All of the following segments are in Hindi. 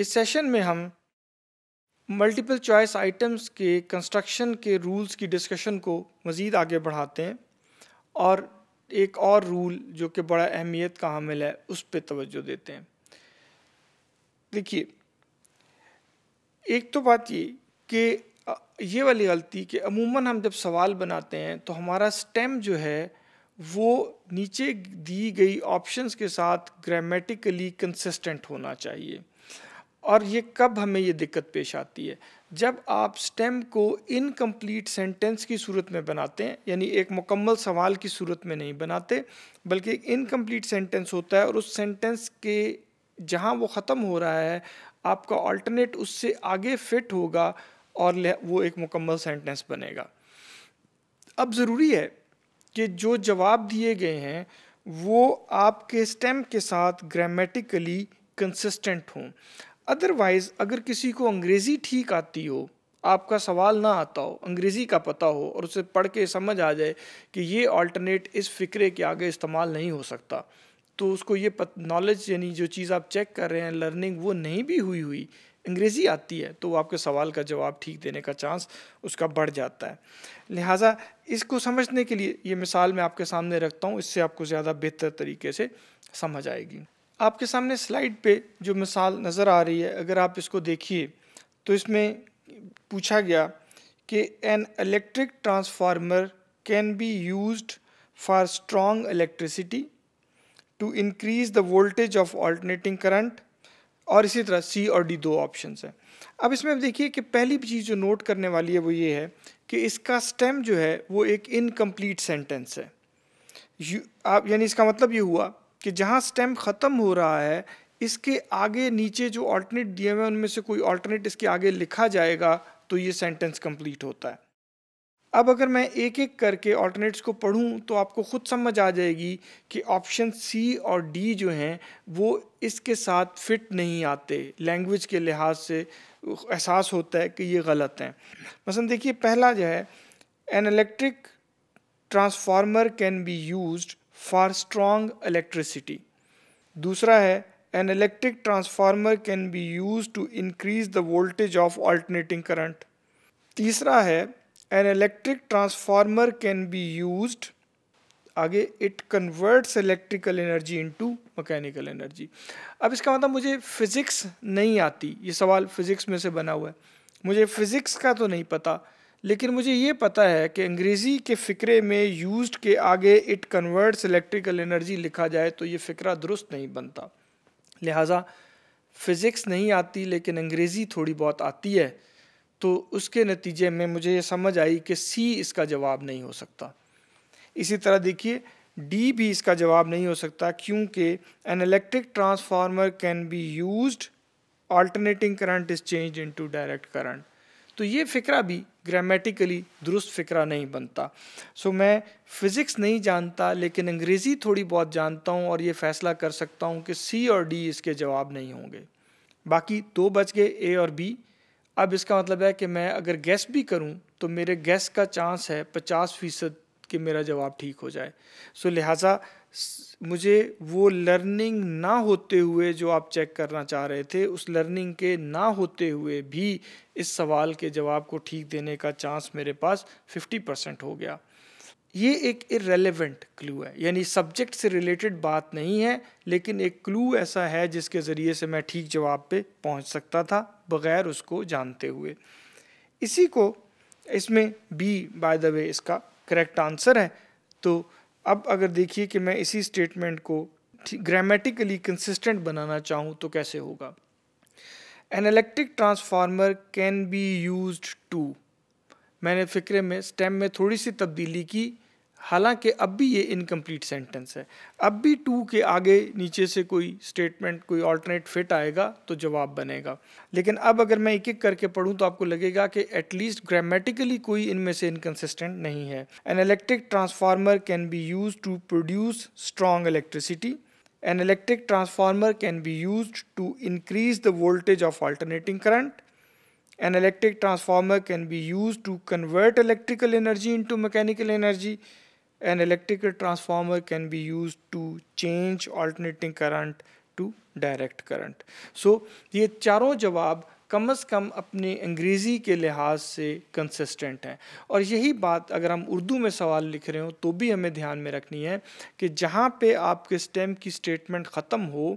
इस सेशन में हम मल्टीपल चॉइस आइटम्स के कंस्ट्रक्शन के रूल्स की डिस्कशन को मज़ीद आगे बढ़ाते हैं और एक और रूल जो कि बड़ा अहमियत का हामिल है उस पर तोज्जो देते हैं देखिए एक तो बात ये कि ये वाली गलती कि अमूमन हम जब सवाल बनाते हैं तो हमारा स्टेम जो है वो नीचे दी गई ऑप्शंस के साथ ग्रामेटिकली कंसिस्टेंट होना चाहिए और ये कब हमें ये दिक्कत पेश आती है जब आप स्टेम को इनकम्प्लीट सेंटेंस की सूरत में बनाते हैं यानी एक मुकम्मल सवाल की सूरत में नहीं बनाते बल्कि एक इनकम्प्लीट सेंटेंस होता है और उस सेंटेंस के जहाँ वो ख़त्म हो रहा है आपका ऑल्टरनेट उससे आगे फिट होगा और वो एक मुकम्मल सेंटेंस बनेगा अब ज़रूरी है कि जो जवाब दिए गए हैं वो आपके स्टेम के साथ ग्रामेटिकली कंसिस्टेंट हों अदरवाइज अगर किसी को अंग्रेज़ी ठीक आती हो आपका सवाल ना आता हो अंग्रेज़ी का पता हो और उसे पढ़ के समझ आ जाए कि ये ऑल्टरनेट इस फ़िक्रे के आगे इस्तेमाल नहीं हो सकता तो उसको ये नॉलेज यानी जो चीज़ आप चेक कर रहे हैं लर्निंग वो नहीं भी हुई हुई अंग्रेज़ी आती है तो वो आपके सवाल का जवाब ठीक देने का चांस उसका बढ़ जाता है लिहाजा इसको समझने के लिए ये मिसाल मैं आपके सामने रखता हूँ इससे आपको ज़्यादा बेहतर तरीके से समझ आएगी आपके सामने स्लाइड पे जो मिसाल नज़र आ रही है अगर आप इसको देखिए तो इसमें पूछा गया कि an electric transformer can be used for strong electricity to increase the voltage of alternating current और इसी तरह सी और डी दो ऑप्शंस हैं अब इसमें आप देखिए कि पहली चीज़ जो नोट करने वाली है वो ये है कि इसका स्टेम जो है वो एक इनकम्प्लीट सेंटेंस है यू आप यानी इसका मतलब ये हुआ कि जहाँ स्टेम ख़त्म हो रहा है इसके आगे नीचे जो ऑल्टरनेट दिए हुए हैं उनमें से कोई ऑल्टरनेट इसके आगे लिखा जाएगा तो ये सेंटेंस कंप्लीट होता है अब अगर मैं एक एक करके ऑल्टरनेट्स को पढूं तो आपको खुद समझ आ जाएगी कि ऑप्शन सी और डी जो हैं वो इसके साथ फिट नहीं आते लैंग्वेज के लिहाज से एहसास होता है कि ये गलत हैं मसलन देखिए पहला जो है an electric transformer can be used for strong electricity दूसरा है an electric transformer can be use to increase the voltage of alternating current तीसरा है an electric transformer can be use आगे it converts electrical energy into mechanical energy अब इसका मतलब मुझे फिज़िक्स नहीं आती ये सवाल फिज़िक्स में से बना हुआ है मुझे फिज़िक्स का तो नहीं पता लेकिन मुझे ये पता है कि अंग्रेज़ी के फ़िक्रे में यूज्ड के आगे इट कन्वर्ट्स इलेक्ट्रिकल एनर्जी लिखा जाए तो ये फ़िक्रा दुरुस्त नहीं बनता लिहाजा फिज़िक्स नहीं आती लेकिन अंग्रेज़ी थोड़ी बहुत आती है तो उसके नतीजे में मुझे ये समझ आई कि सी इसका जवाब नहीं हो सकता इसी तरह देखिए डी भी इसका जवाब नहीं हो सकता क्योंकि an electric transformer can be used alternating current is changed into direct current तो ये फ़िक्रा भी ग्रामेटिकली दुरुस्त फ़िक्रा नहीं बनता सो so, मैं फ़िज़िक्स नहीं जानता लेकिन अंग्रेज़ी थोड़ी बहुत जानता हूँ और ये फ़ैसला कर सकता हूँ कि सी और डी इसके जवाब नहीं होंगे बाकी दो बच गए ए और बी अब इसका मतलब है कि मैं अगर गैस भी करूँ तो मेरे गैस का चांस है पचास फ़ीसद कि मेरा जवाब ठीक हो जाए सो so, लिहाजा मुझे वो लर्निंग ना होते हुए जो आप चेक करना चाह रहे थे उस लर्निंग के ना होते हुए भी इस सवाल के जवाब को ठीक देने का चांस मेरे पास 50 परसेंट हो गया ये एक इरेलीवेंट क्लू है यानी सब्जेक्ट से रिलेटेड बात नहीं है लेकिन एक क्लू ऐसा है जिसके ज़रिए से मैं ठीक जवाब पे पहुंच सकता था बगैर उसको जानते हुए इसी को इसमें बी बाय द वे इसका करेक्ट आंसर है तो अब अगर देखिए कि मैं इसी स्टेटमेंट को ग्रामेटिकली कंसिस्टेंट बनाना चाहूँ तो कैसे होगा an electric transformer can be use to मैंने फ़िक्रे में स्टेम में थोड़ी सी तब्दीली की हालांकि अब भी ये इनकम्प्लीट सेंटेंस है अब भी टू के आगे नीचे से कोई स्टेटमेंट कोई ऑल्टरनेट फिट आएगा तो जवाब बनेगा लेकिन अब अगर मैं एक एक करके पढ़ूँ तो आपको लगेगा कि एटलीस्ट ग्रामेटिकली कोई इनमें से इनकन्सिस्टेंट नहीं है an electric transformer can be use to produce strong electricity an electric transformer can be use to increase the voltage of alternating current an electric transformer can be use to convert electrical energy into mechanical energy An electrical transformer can be used to change alternating current to direct current. So ये चारों जवाब कम से कम अपने अंग्रेज़ी के लिहाज से कंसिस्टेंट हैं और यही बात अगर हम उर्दू में सवाल लिख रहे हो तो भी हमें ध्यान में रखनी है कि जहाँ पे आपके स्टेम की स्टेटमेंट ख़त्म हो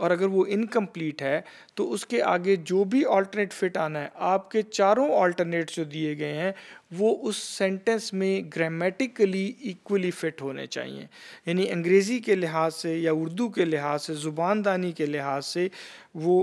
और अगर वो इनकम्प्लीट है तो उसके आगे जो भी ऑल्टरनेट फिट आना है आपके चारों ऑल्टरनेट जो दिए गए हैं वो उस सेंटेंस में ग्रामेटिकली इक्वली फिट होने चाहिए यानी अंग्रेज़ी के लिहाज से या उर्दू के लिहाज से ज़ुबानदानी के लिहाज से वो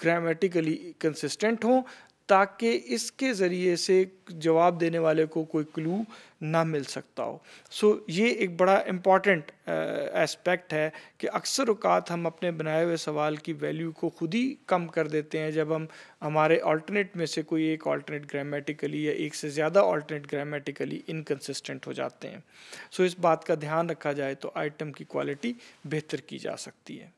ग्रामेटिकली कंसिस्टेंट हों ताकि इसके ज़रिए से जवाब देने वाले को कोई क्लू ना मिल सकता हो सो so, ये एक बड़ा इम्पॉर्टेंट एस्पेक्ट है कि अक्सर अकात हम अपने बनाए हुए सवाल की वैल्यू को खुद ही कम कर देते हैं जब हम हमारे ऑल्टरनेट में से कोई एक ऑल्टरनेट ग्रामेटिकली या एक से ज़्यादा ऑल्टरनेट ग्रामेटिकली इनकन्सिस्टेंट हो जाते हैं सो so, इस बात का ध्यान रखा जाए तो आइटम की क्वालिटी बेहतर की जा सकती है